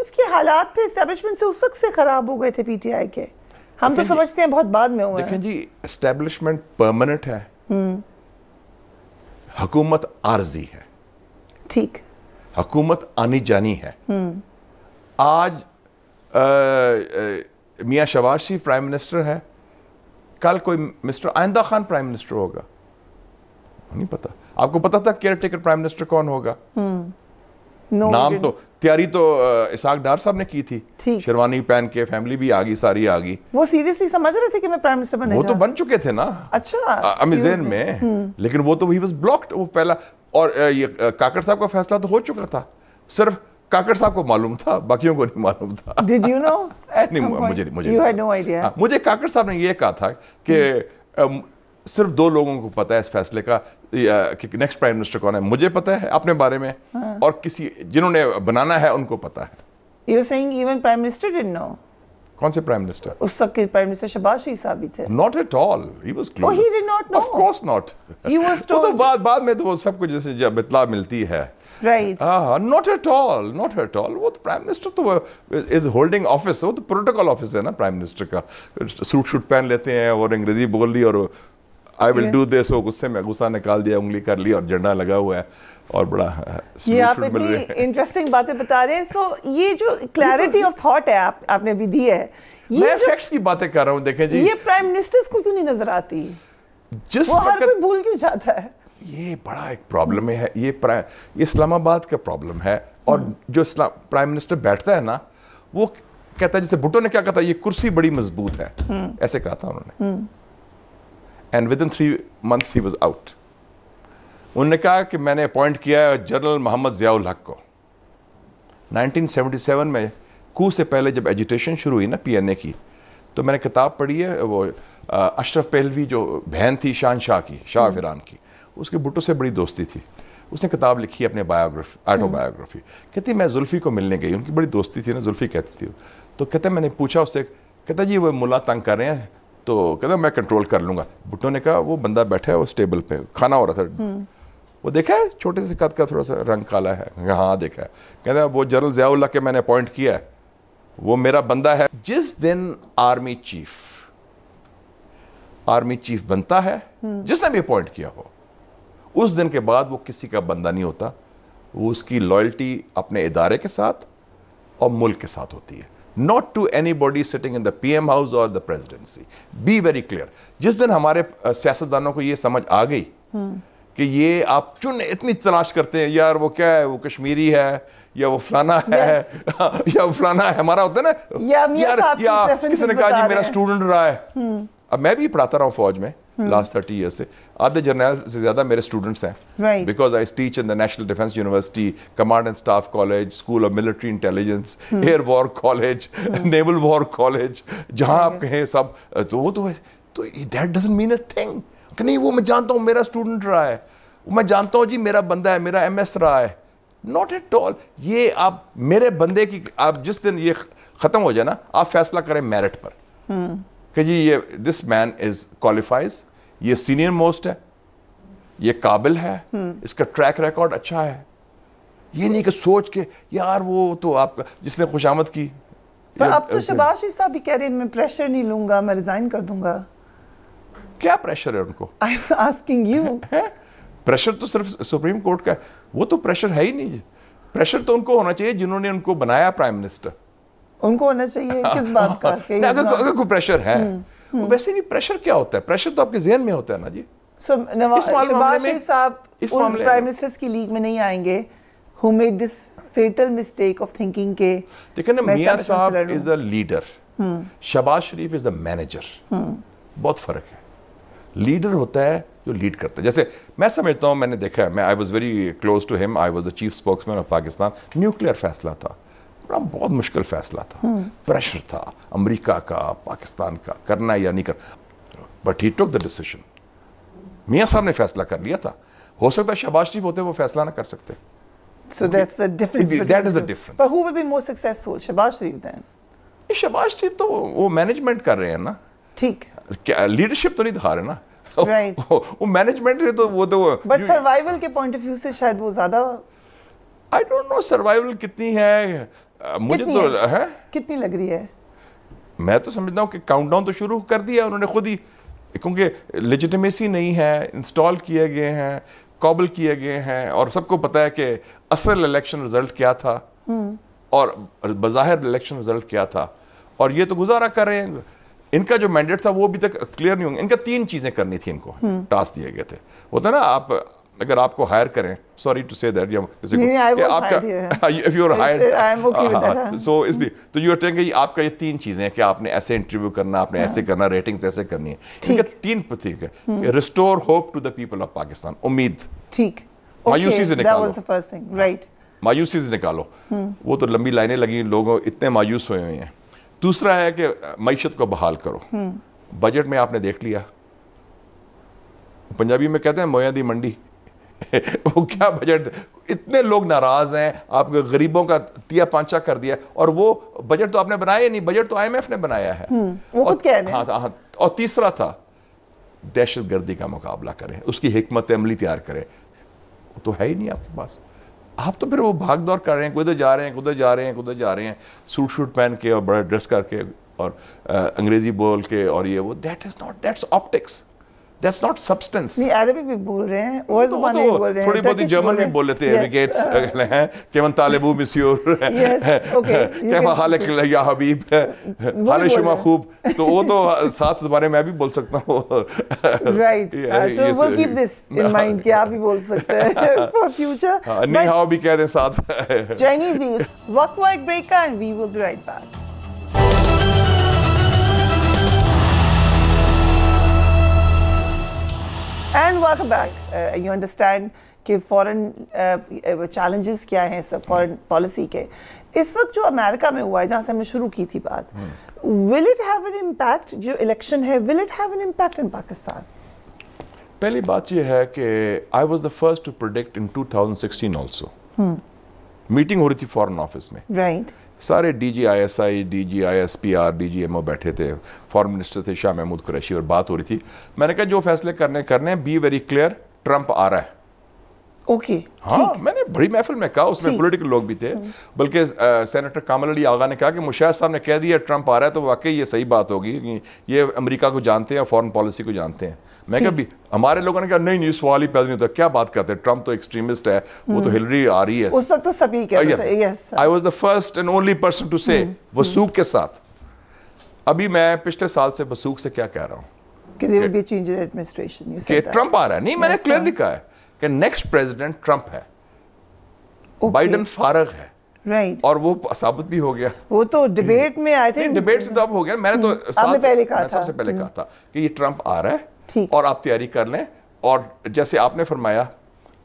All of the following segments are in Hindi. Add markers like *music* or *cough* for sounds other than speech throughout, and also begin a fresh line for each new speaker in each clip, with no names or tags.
मीटिंग्स के हालात पे इस्टेब्लिशमेंट से उस वक्त से ख़राब हो गए थे पीटीआई के हम तो समझते हैं बहुत बाद में हुआ देखें जी
इस्टेब्लिशमेंट परमानेंट है हम्म। हुकूमत आर्जी है ठीक हुकूमत आनी जानी है हम्म। आज मियाँ शबाज शरीफ प्राइम मिनिस्टर है कल कोई मिस्टर आइंदा खान प्राइम मिनिस्टर होगा नहीं पता आपको पता था केयर टेकर प्राइम मिनिस्टर कौन होगा
हम्म। नाम तो
तैयारी तो इसाक डार साहब ने की थी शेरवानी पहन के फैमिली भी आ गई सारी आ गई
वो सीरियसली समझ रहे थे कि मैं प्राइम मिनिस्टर बनने वो तो
बन चुके थे ना
अच्छा अमेजेन में हम्म।
लेकिन वो तो ही बस ब्लॉक्ड वो पहला और ये काकड़ साहब का फैसला तो हो चुका था सिर्फ काकड़ साहब को मालूम था बाकियों को नहीं मालूम था Did you know? *laughs*
नहीं, मुझे मुझे no idea. हाँ,
मुझे काकड़ साहब ने ये कहा था कि हम्म। सिर्फ दो लोगों को पता है इस फैसले का कि नेक्स्ट प्राइम मिनिस्टर कौन है मुझे पता है अपने बारे में हाँ. और किसी जिन्होंने बनाना है उनको पता है
you saying even prime minister didn't know
कौन से प्राइम मिनिस्टर
उस वक्त के प्राइम मिनिस्टर शहबाज शरीफ साहब ही थे
not at all he was close oh he did not know of course not he was told तो बाद बाद में तो वो सब कुछ जैसे जब इत्तला मिलती है राइट हां not at all not at all वो तो प्राइम मिनिस्टर तो इज होल्डिंग ऑफिस वो तो प्रोटोकॉल ऑफिस है ना प्राइम मिनिस्टर का सूट शूट पहन लेते हैं और अंग्रेजी बोल ली और आई विल डू दिस गुस्से में गुस्सा निकाल दिया उंगली कर ली और झंडा लगा हुआ है और बड़ा ये आप इतनी
इंटरेस्टिंग बातें बता रहे हैं सो so, ये जो क्लैरिटी ऑफ थॉट है आप आपने अभी दी है
ये मैं फैक्ट्स की बातें कर रहा हूं देखें जी ये
प्राइम मिनिस्टर्स को क्यों नहीं नजर आती जिस वो हर भूल क्यों जाता है
ये बड़ा एक प्रॉब्लम है ये ये इस्लामाबाद का प्रॉब्लम है और हम्म। जो इस्लाम प्राइम मिनिस्टर बैठता है ना वो कहता है जैसे भुट्टो ने क्या कहा था ये कुर्सी बड़ी मजबूत है हम्म। ऐसे कहा था उन्होंने हम्म। And within three months he was out उन्होंने कहा कि मैंने अपॉइंट किया है जनरल मोहम्मद ज़ियाउल हक को 1977 में कू से पहले जब एजुटेशन शुरू हुई ना पीएनए की तो मैंने किताब पढ़ी है वो अशरफ पहलवी जो बहन थी शान शाह की शाह हम्म। फिरान की उसके भुट्टो से बड़ी दोस्ती थी उसने किताब लिखी अपने बायोग्राफी हम्म। बायोग्राफी कहती मैं जुल्फ़ी को मिलने गई उनकी बड़ी दोस्ती थी ना जुल्फ़ी कहती थी तो कहते मैंने पूछा उससे कहता जी वो मुला तंग कर रहे हैं तो कहते मैं कंट्रोल कर लूँगा भुट्टो ने कहा वो बंदा बैठा है उस टेबल पे खाना हो रहा था हम्म। वो देखा है छोटे से कद का थोड़ा सा रंग काला है हाँ, हाँ देखा है कहते वो जनरल जयाउल्ला के मैंने अपॉइंट किया है वो मेरा बंदा है जिस दिन आर्मी चीफ आर्मी चीफ बनता है हम्म। जिसने भी अपॉइंट किया हो उस दिन के बाद वो किसी का बंदा नहीं होता वो उसकी लॉयल्टी अपने इदारे के साथ और मुल्क के साथ होती है not to anybody sitting in the M house और the presidency be very clear जिस दिन हमारे सियासतदानों को ये समझ आ गई
कि
ये आप चुन इतनी तलाश करते हैं यार वो क्या है वो कश्मीरी है या वो फलाना है yes. *laughs* या वो फलाना है हमारा होता है ना या, यार या किसी ने कहा जी मेरा स्टूडेंट रहा है हम्म। अब मैं भी पढ़ाता रहा हूँ फौज में लास्ट थर्टी ईयर से आधे जर्नल से ज़्यादा मेरे स्टूडेंट्स हैं because I teach in the national defence university command and staff college school of military intelligence air war college naval war college जहाँ आप कहें सब तो वो तो है तो that doesn't mean a thing नहीं वो मैं जानता हूँ मेरा स्टूडेंट रहा है मैं जानता हूँ जी मेरा बंदा है मेरा एम रहा है नॉट एट ऑल ये आप मेरे बंदे की आप जिस दिन ये ख़त्म हो जाए ना आप फैसला करें मेरिट पर hmm. कि जी ये दिस मैन इज क्वालिफाइज ये सीनियर मोस्ट है ये काबिल है हम्म। इसका ट्रैक रिकॉर्ड अच्छा है ये नहीं कि सोच के यार वो तो आप जिसने खुशामद की पर अब तो शबाश
साहब भी कह रहे हैं मैं प्रेशर नहीं लूंगा मैं रिजाइन कर दूंगा
क्या प्रेशर है उनको
I am asking you
pressure तो सिर्फ सुप्रीम कोर्ट का है वो तो प्रेशर है ही नहीं प्रेशर तो उनको होना चाहिए जिन्होंने उनको बनाया प्राइम मिनिस्टर
उनको होना चाहिए *laughs* किस बात का कि अगर, अगर कोई प्रेशर है हम्म,
हम्म। वैसे भी प्रेशर क्या होता है प्रेशर तो आपके जहन में होता है ना जी
प्राइम मिनिस्टर्स की लीग में नहीं आएंगे लीडर हम्म।
Shahbaz Sharif is a manager बहुत फर्क है लीडर होता है जो लीड करता है जैसे मैं समझता हूँ मैंने देखा है मैं I was very close to him I was the chief spokesman of Pakistan nuclear फैसला था बड़ा बहुत मुश्किल फैसला था हम्म। प्रेशर था अमेरिका का पाकिस्तान का करना या नहीं करना but he took the decision मियाँ साहब ने फैसला कर लिया था हो सकता है शहबाज शरीफ होते वो फैसला ना कर सकते So that's the difference. That is the difference. But
who will be more successful, Sharif then?
Shahbaz शरीफ तो वो मैनेजमेंट कर रहे हैं ना ठीक लीडरशिप तो नहीं दिखा रहे ना *laughs* right. वो मैनेजमेंट तो वो तो बट सर्वाइवल
के पॉइंट ऑफ व्यू से शायद वो ज्यादा
आई डोंट नो सर्वाइवल कितनी है मुझे तो है? है
कितनी लग रही है
मैं तो समझता हूँ कि काउंटडाउन तो शुरू कर दिया उन्होंने खुद ही क्योंकि लेजिटमेसी नहीं है इंस्टॉल किए गए हैं कॉबल किए गए हैं और सबको पता है कि असल इलेक्शन रिजल्ट क्या था हम्म। और बज़ाहिर इलेक्शन रिजल्ट क्या था और ये तो गुजारा कर रहे हैं इनका जो मैंडेट था वो अभी तक क्लियर नहीं होंगे इनका तीन चीज़ें करनी थी इनको टास्क हम्म। दिए गए थे होता ना आप अगर आपको हायर करें सॉरी टू से दैट आपका सो *laughs* हाँ, हाँ। इसलिए तो यू टेकिंग आपका ये तीन चीज़ें हैं कि आपने ऐसे इंटरव्यू करना आपने हाँ। ऐसे करना रेटिंग्स ऐसे करनी है ठीक है तीन प्रतीक है restore hope to the people of Pakistan उम्मीद ठीक मायूसी से निकालो राइट मायूसी से निकालो हम्म। वो तो लंबी लाइनें लगी लोगों इतने मायूस हुए हुए हैं दूसरा है कि मीशत को बहाल करो
हम्म।
बजट में आपने देख लिया पंजाबी में कहते हैं मोयादी मंडी *laughs* वो क्या बजट इतने लोग नाराज़ हैं आप गरीबों का तिया पांचा कर दिया और वो बजट तो आपने बनाया नहीं बजट तो आईएमएफ ने बनाया है हम्म, वो और, हाँ, तो, हाँ, और तीसरा था दहशत गर्दी का मुकाबला करें उसकी हमत अमली तैयार करें तो है ही नहीं आपके पास आप तो फिर वो भाग दौड़ कर रहे हैं उधर जा रहे हैं उधर जा रहे हैं कुधर जा रहे हैं सूट शूट पहन के और बड़ा ड्रेस करके और आ, अंग्रेजी बोल के और ये वो that is not that's optics that's not substance नहीं
अरबी भी बोल रहे हैं और तो, तो बोल रहे थोड़ी बहुत जर्मन भी
बोल लेते हैं विकेट्स हैं केवन तालेबू मिस्योर कैफा हालक या हबीब हाल शुमा खूब तो वो तो सात बारे में भी बोल सकता हूँ right uh, so we keep
this in mind कि आप भी बोल सकते हैं फॉर फ्यूचर
नहीं हाउ भी कह दें साथ चाइनीज
भी वक्त हुआ एक ब्रेक का and we will be and welcome back you understand कि फॉरेन चैलेंजेस uh, uh, क्या हैं सब फॉरेन पॉलिसी के इस वक्त जो अमेरिका में हुआ है जहाँ से हमने शुरू की थी बात will it have an impact जो इलेक्शन है will it have an impact in Pakistan
पहली बात यह है कि I was the first to predict in 2016 also meeting हो रही थी फॉरन ऑफिस में राइट right. सारे D G I S I D G I S P R D G M O बैठे थे फॉरन मिनिस्टर थे शाह महमूद कुरैशी और बात हो रही थी मैंने कहा जो फैसले करने करने बी वेरी क्लियर ट्रंप आ रहा है
ओके हाँ मैंने
बड़ी महफिल में कहा उसमें पॉलिटिकल लोग भी थे हम्म। बल्कि सेनेटर कामल अली आगा ने कहा कि मुशाह साहब ने कह दिया ट्रंप आ रहा है तो वाकई ये सही बात होगी कि ये अमेरिका को जानते हैं और फॉरेन पॉलिसी को जानते हैं मैं कभी हमारे लोगों ने कहा नहीं नहीं सवाल ही पैदा नहीं होता तो क्या बात करते हैं ट्रंप तो एक्सट्रीमिस्ट है वो तो हिलरी हम्म। आ रही है उस
वक्त तो सभी I
was the first and only person to से वसूख के साथ अभी मैं पिछले साल से वसूख से क्या कह रहा हूँ
कि ट्रंप
आ रहा है नहीं मैंने क्लियरली कहा है कि नेक्स्ट प्रेसिडेंट ट्रंप है okay. बाइडन फारग है राइट right. और वो साबित भी हो गया
वो तो डिबेट में आई थिंक डिबेट
से तो अब हो गया मैंने तो हम्म, पहले कहा सबसे पहले हम्म। कहा था कि ये ट्रंप आ रहा है और आप तैयारी कर लें और जैसे आपने फरमाया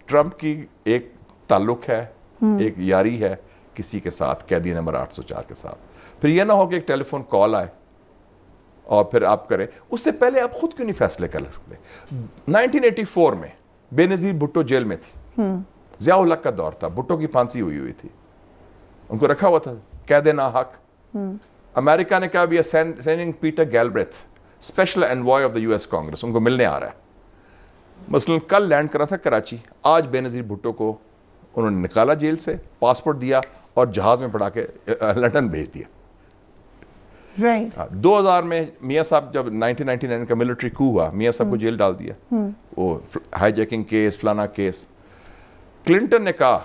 ट्रंप की एक ताल्लुक है हम्म। एक यारी है किसी के साथ कैदी नंबर 804 के साथ फिर यह ना हो कि एक टेलीफोन कॉल आए और फिर आप करें उससे पहले आप खुद क्यों नहीं फैसले कर सकते 1984 में बेनजीर भुट्टो जेल में थी हम्म। जियाउल का दौर था भुट्टो की फांसी हुई हुई थी उनको रखा हुआ था कैद ना हक हम्म। अमेरिका ने कहा sending Peter Galbraith special envoy of the US Congress उनको मिलने आ रहा है मसलन कल लैंड करा था कराची आज बेनज़ीर भुट्टो को उन्होंने निकाला जेल से पासपोर्ट दिया और जहाज़ में पढ़ा के लंडन भेज दिया हाँ, दो हजार में मियाँ साहब जब 1999 का मिलिट्री कू हुआ मियाँ साहब को हम्म। जेल डाल दिया हम्म। वो हाईजैकिंग केस फलाना केस क्लिंटन ने कहा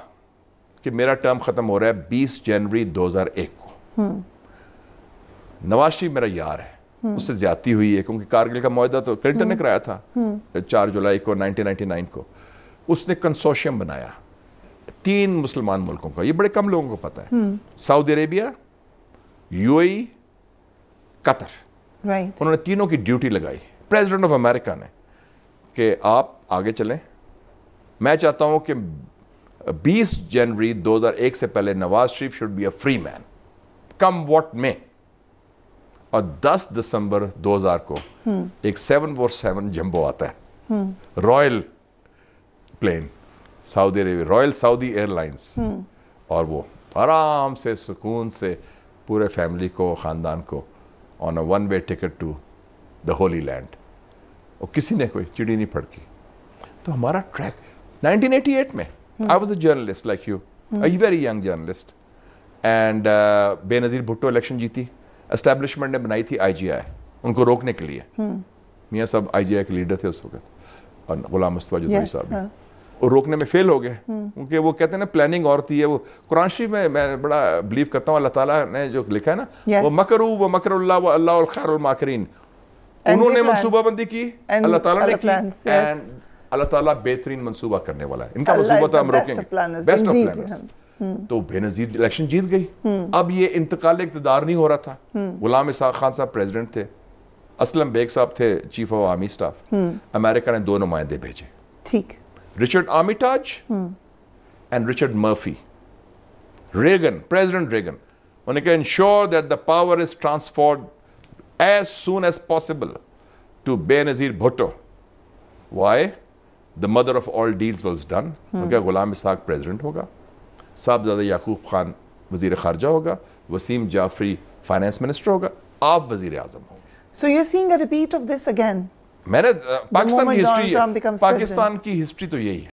कि मेरा टर्म ख़त्म हो रहा है 20 जनवरी 2001 को
हम्म।
नवाज शरीफ मेरा यार
है उससे
ज्यादा हुई है क्योंकि कारगिल का मुहिदा तो क्लिंटन ने कराया
था
चार जुलाई को 1999 को उसने कंसोशियम बनाया तीन मुसलमान मुल्कों का ये बड़े कम लोगों को पता है Saudi Arabia UAE Qatar right. उन्होंने तीनों की ड्यूटी लगाई प्रेसिडेंट ऑफ अमेरिका ने कि आप आगे चलें मैं चाहता हूं कि 20 जनवरी 2001 से पहले Nawaz Sharif should be a free man come what में और 10 दिसंबर 2000 को hmm. एक सेवन जम्बो आता
है
royal plane Saudi Arabia royal Saudi airlines और वो आराम से सुकून से पूरे फैमिली को ख़ानदान को on a one way ticket to the holy land और किसी ने कोई चिड़ी नहीं फड़की तो हमारा ट्रैक 1988 में I was a journalist like you a very young journalist and Benazir Bhutto election जीती एस्टेब्लिशमेंट ने बनाई थी आई उनको रोकने के लिए हम्म। मियाँ सब आई के लीडर थे उस वक्त और गुलाम मुस्तफ़ा जो साहब रोकने में फेल हो गए हम्म। क्योंकि वो कहते हैं ना प्लानिंग और थी है वो कुरान शरीफ में मैं बड़ा बिलीव करता हूँ अल्लाह ताला ने जो लिखा है ना yes. वो मकरू व मकर व अल्लाह खैरमाकरीन उन्होंने मनसूबाबंदी की अल्लाह ताला ने की एंड अल्लाह ताला बेहतरीन मनसूबा करने वाला है इनका मनसूबा तो हम रोकेंगे बेस्ट ऑफ प्लान तो बेनजीर इलेक्शन जीत गई हम्म। अब ये इंतकाल इकतदार नहीं हो रहा था हम्म। गुलाम खान साहब प्रेजिडेंट थे असलम बेग साहब थे chief of army staff America ने दो नुमाइंदे भेजे ठीक Richard Armitage hmm. and Richard Murphy. Reagan, President Reagan, when you can ensure that the power is transferred as soon as possible to Benazir Bhutto. Why? The mother of all deals was done. Hmm. Okay, Ghulam Ishaq president hoga. Saab Zada Yaqub Khan wazir kharja hoga. Wasim Jafri finance minister hoga. Aap wazir azam hoga.
So you're seeing a repeat of this again?
मैंने पाकिस्तान की हिस्ट्री पाकिस्तान की हिस्ट्री तो यही है